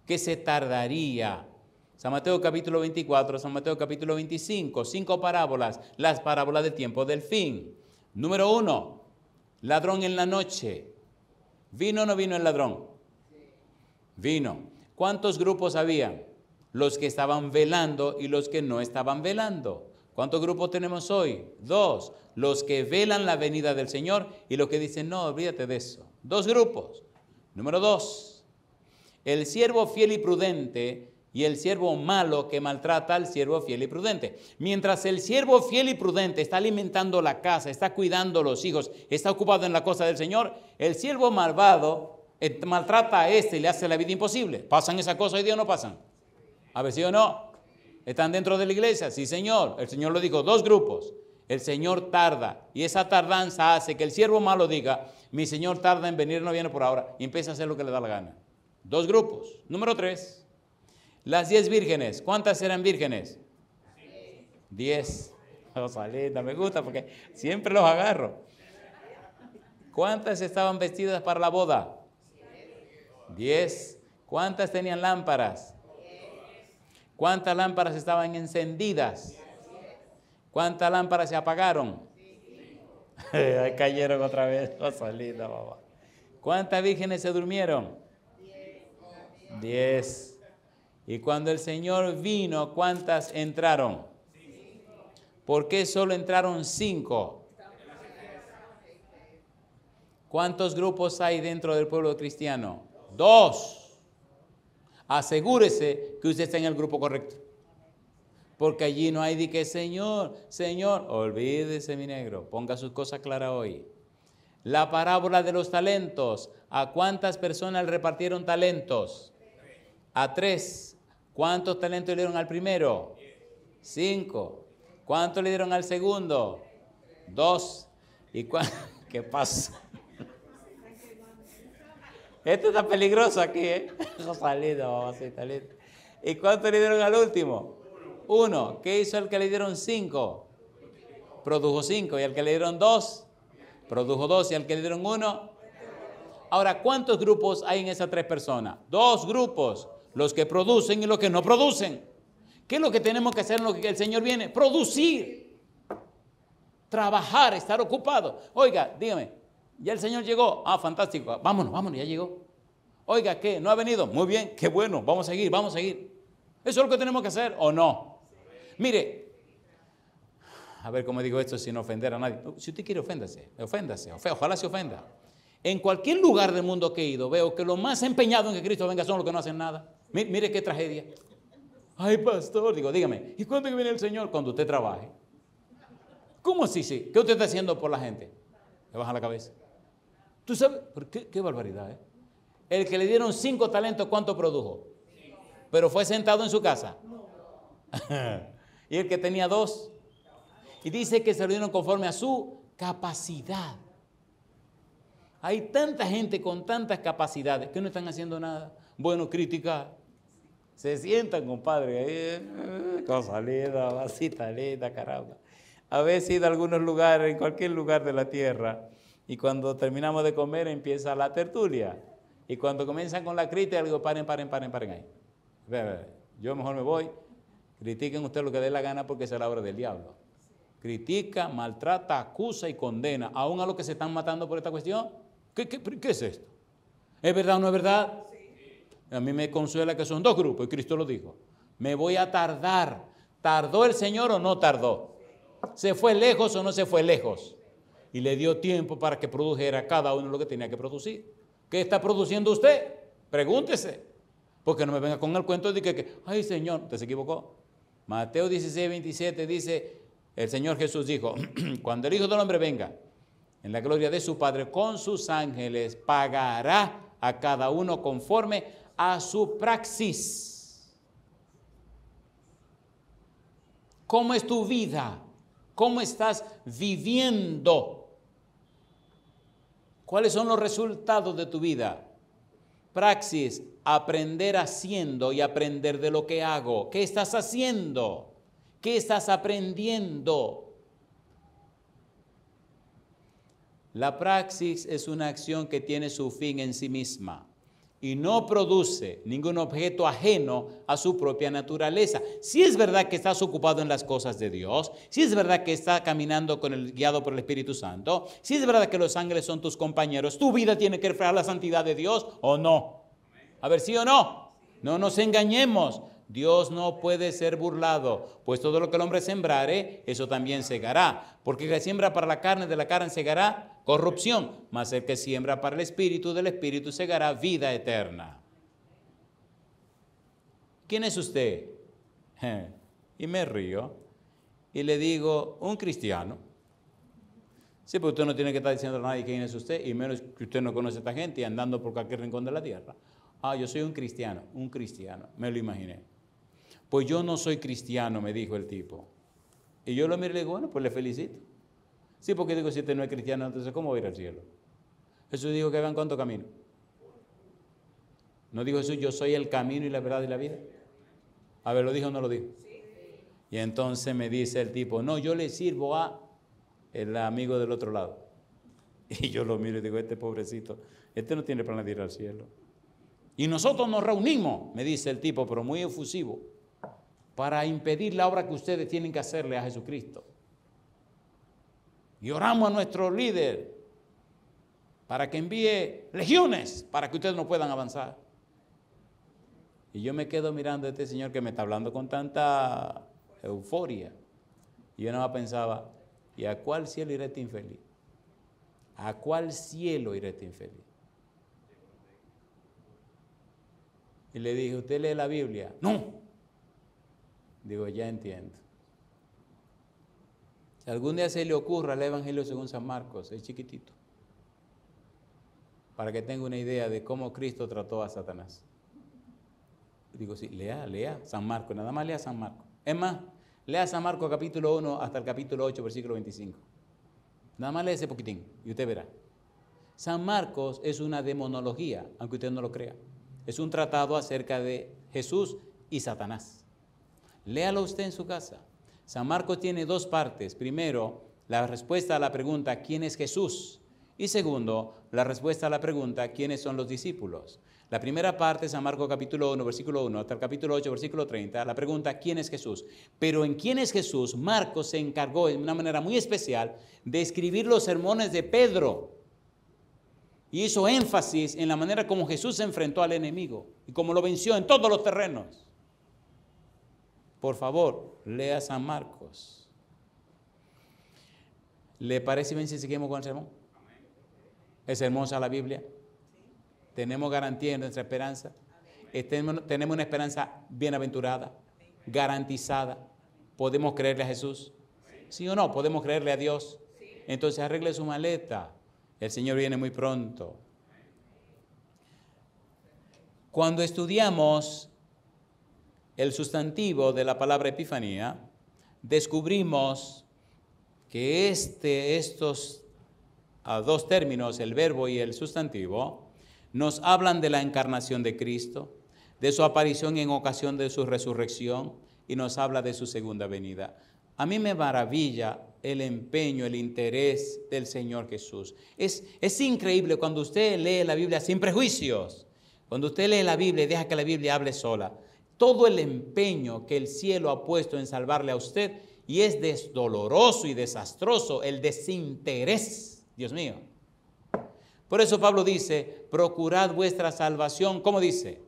que se tardaría San Mateo capítulo 24, San Mateo capítulo 25, cinco parábolas, las parábolas del tiempo del fin. Número uno, ladrón en la noche. ¿Vino o no vino el ladrón? Vino. ¿Cuántos grupos había? Los que estaban velando y los que no estaban velando. ¿Cuántos grupos tenemos hoy? Dos. Los que velan la venida del Señor y los que dicen, no, olvídate de eso. Dos grupos. Número dos. El siervo fiel y prudente y el siervo malo que maltrata al siervo fiel y prudente. Mientras el siervo fiel y prudente está alimentando la casa, está cuidando los hijos, está ocupado en la cosa del Señor, el siervo malvado eh, maltrata a este y le hace la vida imposible. ¿Pasan esa cosa hoy día o no pasan? A ver si o no. ¿Están dentro de la iglesia? Sí, Señor. El Señor lo dijo, dos grupos. El Señor tarda y esa tardanza hace que el siervo malo diga, mi Señor tarda en venir, no viene por ahora, y empieza a hacer lo que le da la gana. Dos grupos. Número tres. Las diez vírgenes, ¿cuántas eran vírgenes? Diez. Rosalinda, oh, me gusta porque siempre los agarro. ¿Cuántas estaban vestidas para la boda? Diez. ¿Cuántas tenían lámparas? ¿Cuántas lámparas estaban encendidas? ¿Cuántas lámparas se apagaron? <laughs> Ahí cayeron otra vez, Rosalinda, oh, ¿Cuántas vírgenes se durmieron? Diez. Y cuando el Señor vino, ¿cuántas entraron? ¿Por qué solo entraron cinco? ¿Cuántos grupos hay dentro del pueblo cristiano? Dos. Asegúrese que usted está en el grupo correcto. Porque allí no hay de que, Señor, Señor, olvídese mi negro, ponga sus cosas claras hoy. La parábola de los talentos. ¿A cuántas personas repartieron talentos? A tres. ¿Cuántos talentos le dieron al primero? Cinco. ¿Cuántos le dieron al segundo? Dos. ¿Y <laughs> ¿Qué pasa? Esto está peligroso aquí, ¿eh? <laughs> ¿Y cuántos le dieron al último? Uno. ¿Qué hizo el que le dieron cinco? Produjo cinco. ¿Y al que le dieron dos? Produjo dos. ¿Y al que le dieron uno? Ahora, ¿cuántos grupos hay en esas tres personas? Dos grupos los que producen y los que no producen. ¿Qué es lo que tenemos que hacer en lo que el Señor viene? Producir, trabajar, estar ocupado. Oiga, dígame, ya el Señor llegó. Ah, fantástico, vámonos, vámonos, ya llegó. Oiga, ¿qué? ¿No ha venido? Muy bien, qué bueno, vamos a seguir, vamos a seguir. ¿Eso es lo que tenemos que hacer o no? Mire, a ver cómo digo esto sin ofender a nadie. Si usted quiere, oféndase, oféndase, ojalá se ofenda. En cualquier lugar del mundo que he ido, veo que lo más empeñado en que Cristo venga son los que no hacen nada. Mire, qué tragedia. Ay, pastor, digo, dígame, ¿y cuándo viene el Señor? Cuando usted trabaje. ¿Cómo sí sí? ¿Qué usted está haciendo por la gente? Le baja la cabeza. ¿Tú sabes? Qué, barbaridad, ¿eh? El que le dieron cinco talentos, ¿cuánto produjo? Pero fue sentado en su casa. <laughs> y el que tenía dos. Y dice que se lo dieron conforme a su capacidad. Hay tanta gente con tantas capacidades que no están haciendo nada. Bueno, criticar, se sientan, compadre, ahí, eh, cosa linda, vasita linda, caramba. A veces ido algunos lugares, en cualquier lugar de la tierra, y cuando terminamos de comer empieza la tertulia. Y cuando comienzan con la crítica, digo, paren, paren, paren, paren ahí. yo mejor me voy. Critiquen ustedes lo que dé la gana porque es la obra del diablo. Critica, maltrata, acusa y condena, aún a los que se están matando por esta cuestión. ¿Qué, qué, qué es esto? ¿Es verdad o no es verdad? A mí me consuela que son dos grupos, y Cristo lo dijo. Me voy a tardar. ¿Tardó el Señor o no tardó? ¿Se fue lejos o no se fue lejos? Y le dio tiempo para que produjera cada uno lo que tenía que producir. ¿Qué está produciendo usted? Pregúntese. Porque no me venga con el cuento de que, que ay Señor, te se equivocó. Mateo 16, 27 dice, el Señor Jesús dijo, <clears throat> cuando el Hijo del Hombre venga en la gloria de su Padre con sus ángeles, pagará a cada uno conforme a su praxis. ¿Cómo es tu vida? ¿Cómo estás viviendo? ¿Cuáles son los resultados de tu vida? Praxis, aprender haciendo y aprender de lo que hago. ¿Qué estás haciendo? ¿Qué estás aprendiendo? La praxis es una acción que tiene su fin en sí misma y no produce ningún objeto ajeno a su propia naturaleza. Si es verdad que estás ocupado en las cosas de Dios, si es verdad que estás caminando con el guiado por el Espíritu Santo, si es verdad que los ángeles son tus compañeros, tu vida tiene que reflejar la santidad de Dios o no. A ver, sí o no. No nos engañemos. Dios no puede ser burlado, pues todo lo que el hombre sembrare, eso también segará. Porque el que siembra para la carne, de la carne segará corrupción, mas el que siembra para el Espíritu, del Espíritu se segará vida eterna. ¿Quién es usted? <laughs> Y me río y le digo, un cristiano. Sí, pero usted no tiene que estar diciendo a nadie quién es usted, y menos que usted no conoce a esta gente y andando por cualquier rincón de la tierra. Ah, yo soy un cristiano, un cristiano, me lo imaginé. Pues yo no soy cristiano, me dijo el tipo. Y yo lo miré y le digo, bueno, pues le felicito. Sí, porque digo, si este no es cristiano, entonces ¿cómo va a ir al cielo? Jesús dijo que vean cuánto camino. ¿No dijo Jesús, yo soy el camino y la verdad y la vida? A ver, ¿lo dijo o no lo dijo? Y entonces me dice el tipo, no, yo le sirvo a el amigo del otro lado. <laughs> Y yo lo miro y digo, este pobrecito, este no tiene plan de ir al cielo. Y nosotros nos reunimos, me dice el tipo, pero muy efusivo, para impedir la obra que ustedes tienen que hacerle a Jesucristo. Y oramos a nuestro líder para que envíe legiones para que ustedes no puedan avanzar. Y yo me quedo mirando a este señor que me está hablando con tanta euforia. Y yo nada más pensaba, ¿y a cuál cielo iré este infeliz? ¿A cuál cielo iré este infeliz? Y le dije, ¿usted lee la Biblia? No. Digo, ya entiendo. Si algún día se le ocurra el Evangelio según San Marcos, es chiquitito, para que tenga una idea de cómo Cristo trató a Satanás. Digo, sí, lea, lea San Marcos, nada más lea San Marcos. Es más, lea San Marcos capítulo 1 hasta el capítulo 8, versículo 25. Nada más lea ese poquitín y usted verá. San Marcos es una demonología, aunque usted no lo crea. Es un tratado acerca de Jesús y Satanás. Léalo usted en su casa. San Marcos tiene dos partes. Primero, la respuesta a la pregunta, ¿quién es Jesús? Y segundo, la respuesta a la pregunta, ¿quiénes son los discípulos? La primera parte, San Marcos capítulo 1, versículo 1 hasta el capítulo 8, versículo 30, la pregunta, ¿quién es Jesús? Pero en quién es Jesús, Marcos se encargó de una manera muy especial de escribir los sermones de Pedro. Y hizo énfasis en la manera como Jesús se enfrentó al enemigo y como lo venció en todos los terrenos. Por favor, lea San Marcos. ¿Le parece bien si seguimos con el sermón? Es hermosa la Biblia. Tenemos garantía en nuestra esperanza. tenemos una esperanza bienaventurada, garantizada. ¿Podemos creerle a Jesús? ¿Sí o no? ¿Podemos creerle a Dios? Entonces arregle su maleta. El Señor viene muy pronto. Cuando estudiamos el sustantivo de la palabra epifanía, descubrimos que este, estos dos términos, el verbo y el sustantivo, nos hablan de la encarnación de Cristo, de su aparición en ocasión de su resurrección y nos habla de su segunda venida. A mí me maravilla el empeño, el interés del Señor Jesús. Es, es increíble cuando usted lee la Biblia sin prejuicios, cuando usted lee la Biblia y deja que la Biblia hable sola todo el empeño que el cielo ha puesto en salvarle a usted y es desdoloroso y desastroso el desinterés, Dios mío. Por eso Pablo dice, procurad vuestra salvación, ¿cómo dice?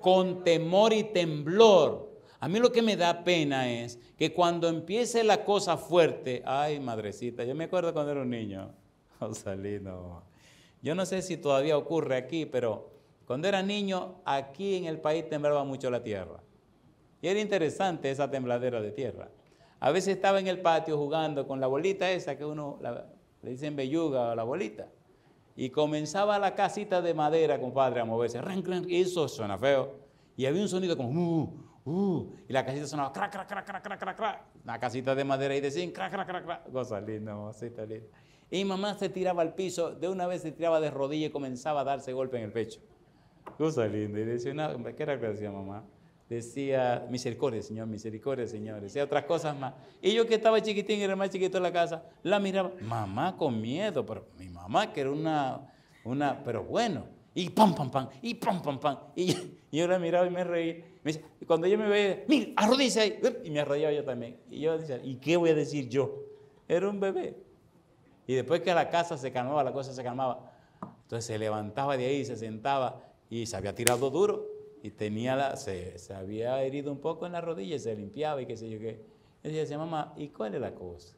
Con temor y temblor. A mí lo que me da pena es que cuando empiece la cosa fuerte, ay madrecita, yo me acuerdo cuando era un niño, <laughs> oh, salido yo no sé si todavía ocurre aquí, pero cuando era niño, aquí en el país temblaba mucho la tierra. Y era interesante esa tembladera de tierra. A veces estaba en el patio jugando con la bolita esa que uno le dicen belluga o la bolita. Y comenzaba la casita de madera, compadre, a moverse. y eso suena feo. Y había un sonido como, uh, uh, y la casita sonaba, La casita de madera y de zinc, crac, crac, crac, Cosa linda, mamacita linda. Y mamá se tiraba al piso, de una vez se tiraba de rodilla y comenzaba a darse golpe en el pecho. Cosa linda. Y decía una, ¿qué era que decía mamá? Decía, misericordia, Señor, misericordia, Señor. Decía otras cosas más. Y yo que estaba chiquitín, era más chiquito en la casa, la miraba, mamá con miedo, pero mi mamá que era una, una, pero bueno. Y pam, pam, pam, y pam, pam, pam. Y, yo la miraba y me reía. cuando yo me veía, mira, arrodíse ahí. Y me arrodillaba yo también. Y yo decía, ¿y qué voy a decir yo? Era un bebé. Y después que la casa se calmaba, la cosa se calmaba. Entonces se levantaba de ahí, se sentaba y se había tirado duro y tenía la, se, se, había herido un poco en la rodilla y se limpiaba y qué sé yo qué. Y ella decía, mamá, ¿y cuál es la cosa?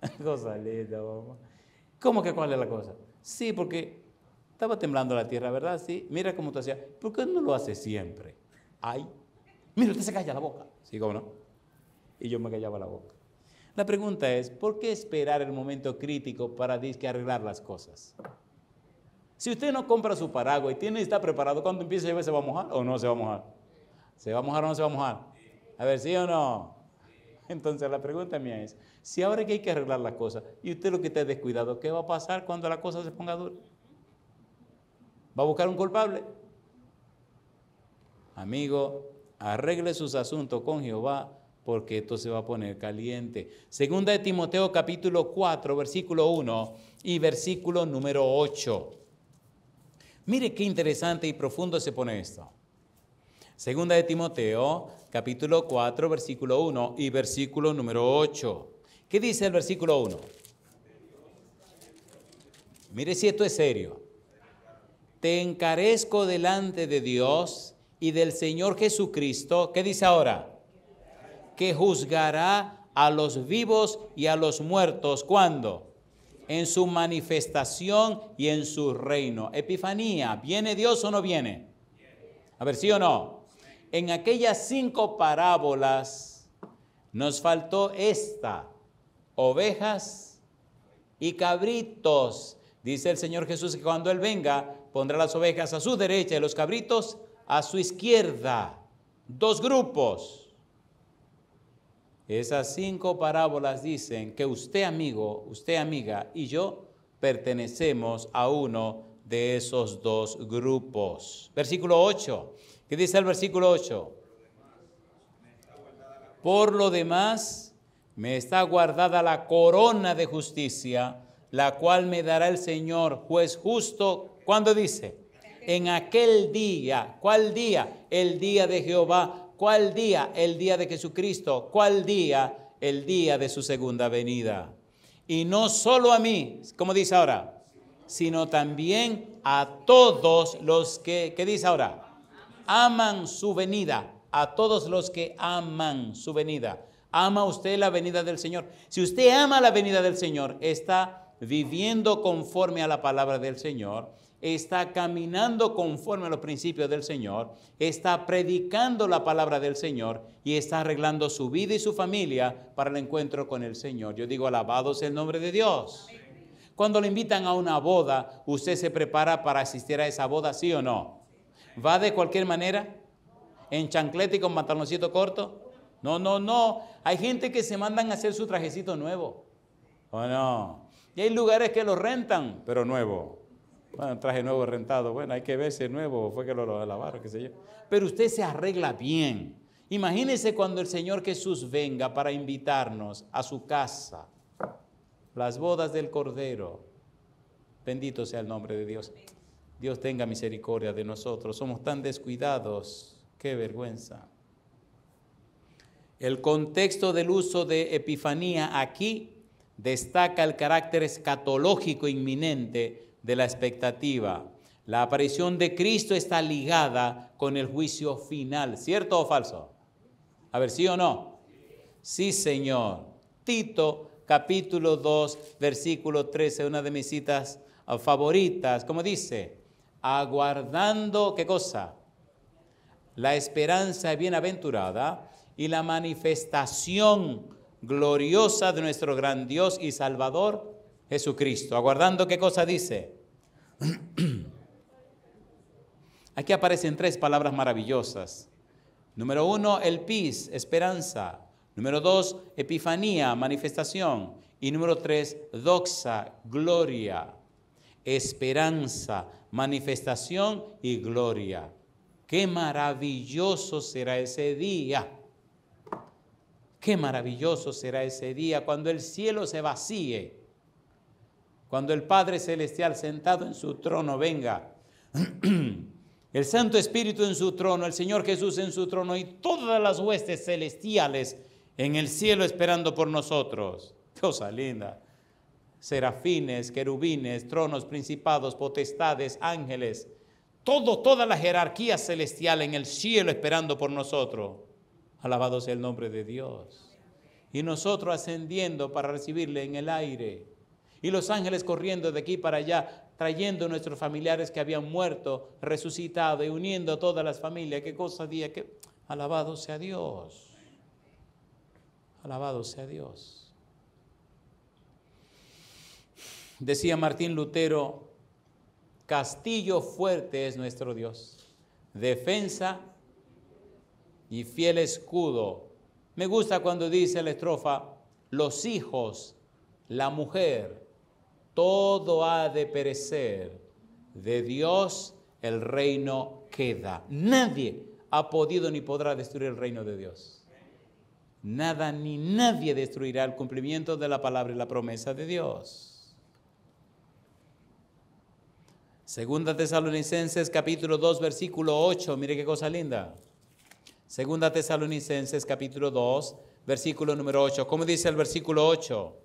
<laughs> cosa linda, mamá. ¿Cómo que cuál es la cosa? Sí, porque estaba temblando la tierra, ¿verdad? Sí, mira cómo tú hacías. ¿Por qué no lo hace siempre? Ay, mira, usted se calla la boca. Sí, cómo no. Y yo me callaba la boca. La pregunta es, ¿por qué esperar el momento crítico para arreglar las cosas? Si usted no compra su paraguas y tiene y está preparado, cuando empieza a llover se va a mojar o no se va a mojar. ¿Se va a mojar o no se va a mojar? A ver, ¿sí o no? Entonces la pregunta mía es, si ahora que hay que arreglar las cosas, y usted lo que está descuidado, ¿qué va a pasar cuando la cosa se ponga dura? ¿Va a buscar un culpable? Amigo, arregle sus asuntos con Jehová porque esto se va a poner caliente. Segunda de Timoteo capítulo 4, versículo 1 y versículo número 8. Mire qué interesante y profundo se pone esto. Segunda de Timoteo, capítulo 4, versículo 1 y versículo número 8. ¿Qué dice el versículo 1? Mire si esto es serio. Te encarezco delante de Dios y del Señor Jesucristo. ¿Qué dice ahora? Que juzgará a los vivos y a los muertos. ¿Cuándo? en su manifestación y en su reino. Epifanía, ¿viene Dios o no viene? A ver, sí o no. En aquellas cinco parábolas nos faltó esta, ovejas y cabritos. Dice el Señor Jesús que cuando Él venga pondrá las ovejas a su derecha y los cabritos a su izquierda. Dos grupos. Esas cinco parábolas dicen que usted amigo, usted amiga y yo pertenecemos a uno de esos dos grupos. Versículo 8. ¿Qué dice el versículo 8? Por lo demás, me está guardada la corona de justicia, la cual me dará el Señor, juez justo. ¿Cuándo dice? En aquel día. ¿Cuál día? El día de Jehová ¿Cuál día? El día de Jesucristo. ¿Cuál día? El día de su segunda venida. Y no solo a mí, como dice ahora, sino también a todos los que, ¿qué dice ahora? Aman su venida. A todos los que aman su venida. ¿Ama usted la venida del Señor? Si usted ama la venida del Señor, está viviendo conforme a la palabra del Señor está caminando conforme a los principios del Señor, está predicando la palabra del Señor y está arreglando su vida y su familia para el encuentro con el Señor. Yo digo, alabado sea el nombre de Dios. Cuando le invitan a una boda, ¿usted se prepara para asistir a esa boda, sí o no? ¿Va de cualquier manera? ¿En chanclete y con pantaloncito corto? No, no, no. Hay gente que se mandan a hacer su trajecito nuevo. ¿O no? Y hay lugares que lo rentan, pero nuevo. Bueno, ah, traje nuevo rentado. Bueno, hay que verse nuevo fue que lo, lo lavaron, qué sé yo. Pero usted se arregla bien. Imagínese cuando el Señor Jesús venga para invitarnos a su casa, las bodas del Cordero. Bendito sea el nombre de Dios. Dios tenga misericordia de nosotros. Somos tan descuidados. Qué vergüenza. El contexto del uso de Epifanía aquí destaca el carácter escatológico inminente de la expectativa. La aparición de Cristo está ligada con el juicio final, ¿cierto o falso? A ver, ¿sí o no? Sí, Señor. Tito capítulo 2, versículo 13, una de mis citas favoritas, como dice, aguardando, ¿qué cosa? La esperanza bienaventurada y la manifestación gloriosa de nuestro gran Dios y Salvador Jesucristo. Aguardando qué cosa dice. <clears throat> Aquí aparecen tres palabras maravillosas. Número uno, el pis, esperanza. Número dos, epifanía, manifestación. Y número tres, doxa, gloria. Esperanza, manifestación y gloria. Qué maravilloso será ese día. Qué maravilloso será ese día cuando el cielo se vacíe cuando el Padre Celestial sentado en su trono venga, <clears throat> el Santo Espíritu en su trono, el Señor Jesús en su trono y todas las huestes celestiales en el cielo esperando por nosotros. Cosa linda. Serafines, querubines, tronos, principados, potestades, ángeles, todo, toda la jerarquía celestial en el cielo esperando por nosotros. Alabado sea el nombre de Dios. Y nosotros ascendiendo para recibirle en el aire y los ángeles corriendo de aquí para allá, trayendo nuestros familiares que habían muerto, resucitado y uniendo a todas las familias. Qué cosa día que alabado sea Dios. Alabado sea Dios. Decía Martín Lutero, castillo fuerte es nuestro Dios, defensa y fiel escudo. Me gusta cuando dice la estrofa, los hijos, la mujer, todo ha de perecer, de Dios el reino queda. Nadie ha podido ni podrá destruir el reino de Dios. Nada ni nadie destruirá el cumplimiento de la palabra y la promesa de Dios. Segunda Tesalonicenses capítulo 2 versículo 8, mire qué cosa linda. Segunda Tesalonicenses capítulo 2 versículo número 8. ¿Cómo dice el versículo 8?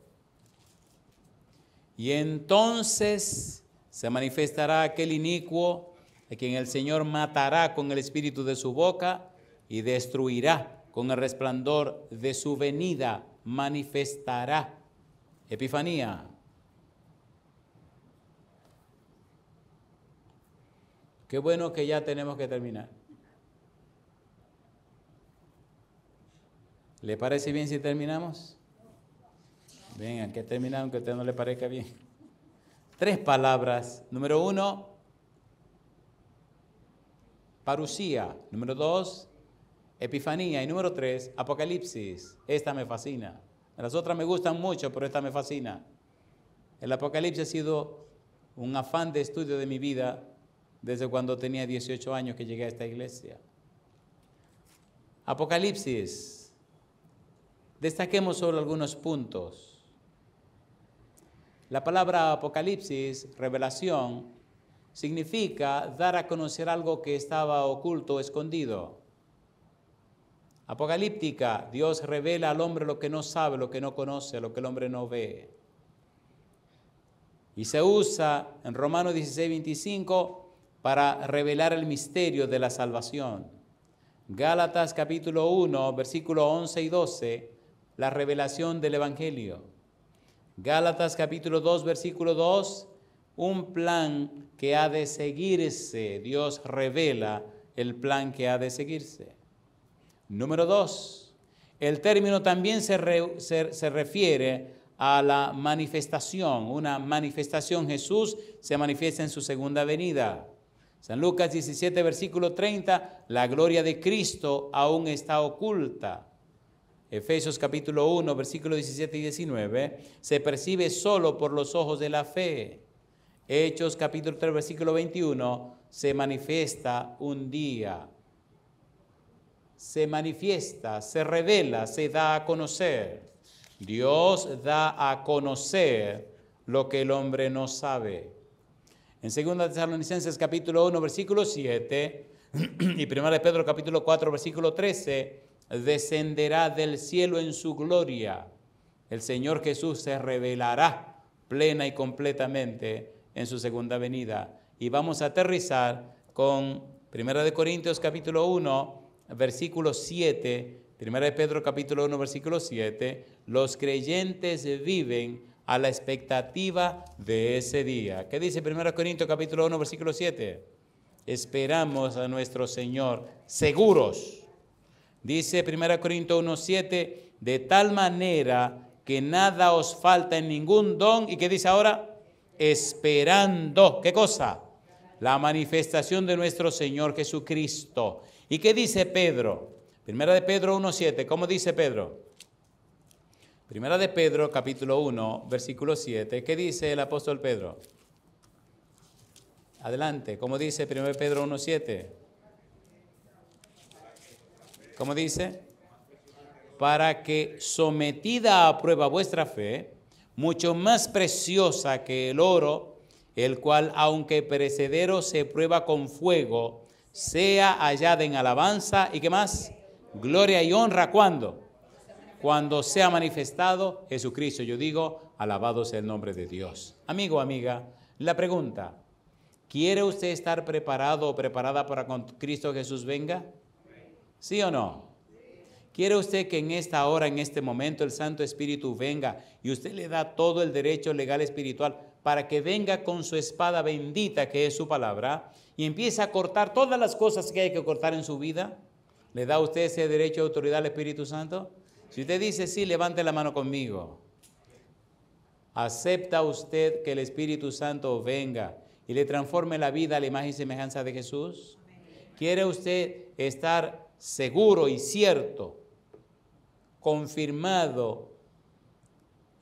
Y entonces se manifestará aquel inicuo a quien el Señor matará con el espíritu de su boca y destruirá con el resplandor de su venida, manifestará. Epifanía. Qué bueno que ya tenemos que terminar. ¿Le parece bien si terminamos? Vengan, que he que aunque a usted no le parezca bien. Tres palabras. Número uno, parucía. Número dos, epifanía. Y número tres, apocalipsis. Esta me fascina. Las otras me gustan mucho, pero esta me fascina. El apocalipsis ha sido un afán de estudio de mi vida desde cuando tenía 18 años que llegué a esta iglesia. Apocalipsis. Destaquemos solo algunos puntos. La palabra apocalipsis, revelación, significa dar a conocer algo que estaba oculto escondido. Apocalíptica, Dios revela al hombre lo que no sabe, lo que no conoce, lo que el hombre no ve. Y se usa en Romanos 16, 25 para revelar el misterio de la salvación. Gálatas capítulo 1, versículo 11 y 12, la revelación del Evangelio. Gálatas capítulo 2, versículo 2, un plan que ha de seguirse. Dios revela el plan que ha de seguirse. Número 2, el término también se, refiere a la manifestación, una manifestación. Jesús se manifiesta en su segunda venida. San Lucas 17, versículo 30, la gloria de Cristo aún está oculta. Efesios capítulo 1, versículo 17 y 19, se percibe solo por los ojos de la fe. Hechos capítulo 3, versículo 21, se manifiesta un día. Se manifiesta, se revela, se da a conocer. Dios da a conocer lo que el hombre no sabe. En 2 Tesalonicenses capítulo 1, versículo 7 <clears throat> y 1 Pedro capítulo 4, versículo 13, descenderá del cielo en su gloria. El Señor Jesús se revelará plena y completamente en su segunda venida. Y vamos a aterrizar con 1 Corintios capítulo 1, versículo 7, 1 Pedro capítulo 1, versículo 7, los creyentes viven a la expectativa de ese día. ¿Qué dice 1 Corintios capítulo 1, versículo 7? Esperamos a nuestro Señor seguros Dice 1 Corintios 1.7, de tal manera que nada os falta en ningún don. ¿Y qué dice ahora? Esperando. ¿Qué cosa? La manifestación de nuestro Señor Jesucristo. ¿Y qué dice Pedro? Primera de Pedro 1.7. ¿Cómo dice Pedro? Primera de Pedro, capítulo 1, versículo 7. ¿Qué dice el apóstol Pedro? Adelante. ¿Cómo dice 1 Pedro 1.7? ¿Cómo dice? Para que sometida a prueba vuestra fe, mucho más preciosa que el oro, el cual aunque perecedero se prueba con fuego, sea hallada en alabanza y qué más? Gloria y honra cuando? Cuando sea manifestado Jesucristo. Yo digo, alabado sea el nombre de Dios. Amigo, amiga, la pregunta, ¿quiere usted estar preparado o preparada para cuando Cristo Jesús venga? ¿Sí o no? ¿Quiere usted que en esta hora, en este momento, el Santo Espíritu venga y usted le da todo el derecho legal espiritual para que venga con su espada bendita, que es su palabra, y empiece a cortar todas las cosas que hay que cortar en su vida? ¿Le da usted ese derecho de autoridad al Espíritu Santo? Si usted dice sí, levante la mano conmigo. ¿Acepta usted que el Espíritu Santo venga y le transforme la vida a la imagen y semejanza de Jesús? ¿Quiere usted estar seguro y cierto, confirmado,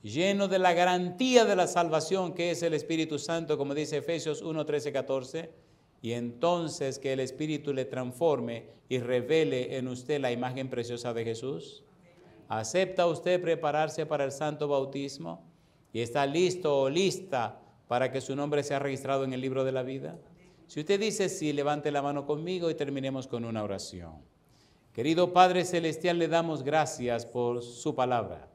lleno de la garantía de la salvación que es el Espíritu Santo, como dice Efesios 1, 13, 14, y entonces que el Espíritu le transforme y revele en usted la imagen preciosa de Jesús. ¿Acepta usted prepararse para el santo bautismo y está listo o lista para que su nombre sea registrado en el libro de la vida? Si usted dice sí, levante la mano conmigo y terminemos con una oración. Querido Padre Celestial, le damos gracias por su palabra.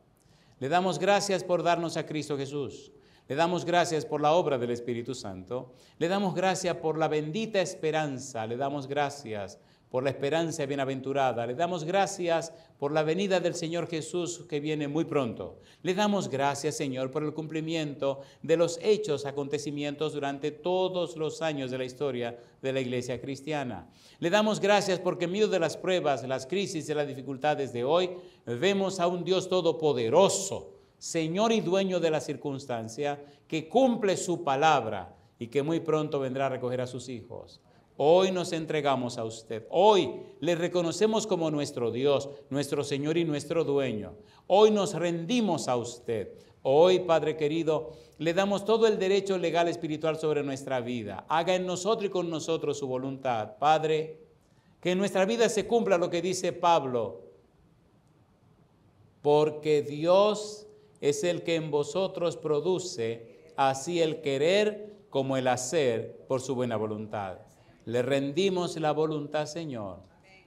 Le damos gracias por darnos a Cristo Jesús. Le damos gracias por la obra del Espíritu Santo. Le damos gracias por la bendita esperanza. Le damos gracias por por la esperanza bienaventurada. Le damos gracias por la venida del Señor Jesús que viene muy pronto. Le damos gracias, Señor, por el cumplimiento de los hechos, acontecimientos durante todos los años de la historia de la iglesia cristiana. Le damos gracias porque en medio de las pruebas, las crisis y las dificultades de hoy, vemos a un Dios todopoderoso, Señor y dueño de la circunstancia, que cumple su palabra y que muy pronto vendrá a recoger a sus hijos. Hoy nos entregamos a usted. Hoy le reconocemos como nuestro Dios, nuestro Señor y nuestro dueño. Hoy nos rendimos a usted. Hoy, Padre querido, le damos todo el derecho legal espiritual sobre nuestra vida. Haga en nosotros y con nosotros su voluntad. Padre, que en nuestra vida se cumpla lo que dice Pablo. Porque Dios es el que en vosotros produce así el querer como el hacer por su buena voluntad. Le rendimos la voluntad, Señor.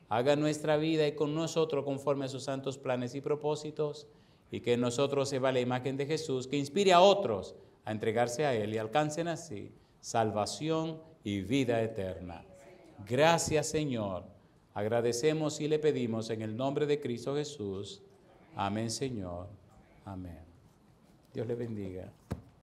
Haga nuestra vida y con nosotros conforme a sus santos planes y propósitos. Y que en nosotros se va la imagen de Jesús, que inspire a otros a entregarse a Él y alcancen así salvación y vida eterna. Gracias, Señor. Agradecemos y le pedimos en el nombre de Cristo Jesús. Amén, Señor. Amén. Dios le bendiga.